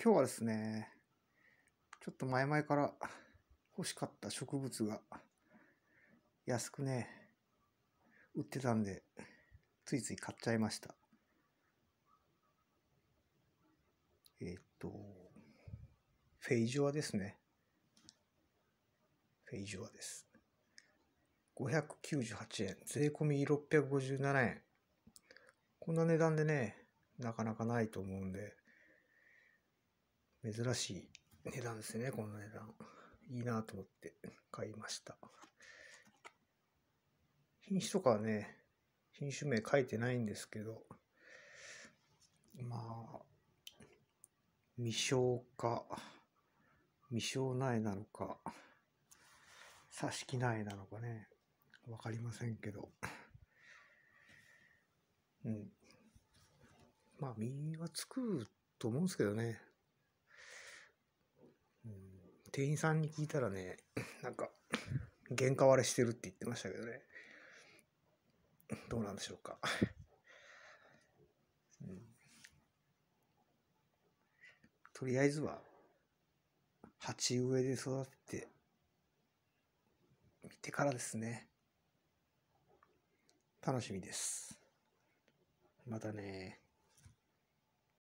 今日はですね、ちょっと前々から欲しかった植物が安くね、売ってたんで、ついつい買っちゃいました。えー、っと、フェイジョアですね。フェイジョアです。598円、税込み657円。こんな値段でね、なかなかないと思うんで、珍しい値段ですね、この値段。いいなと思って買いました。品種とかはね、品種名書いてないんですけど、まあ、未消か、未消苗なのか、挿し木苗なのかね、わかりませんけど。うん。まあ、実はつくと思うんですけどね。店員さんに聞いたらね、なんか、原価割れしてるって言ってましたけどね。どうなんでしょうか。うん、とりあえずは、鉢植えで育って、見てからですね。楽しみです。またね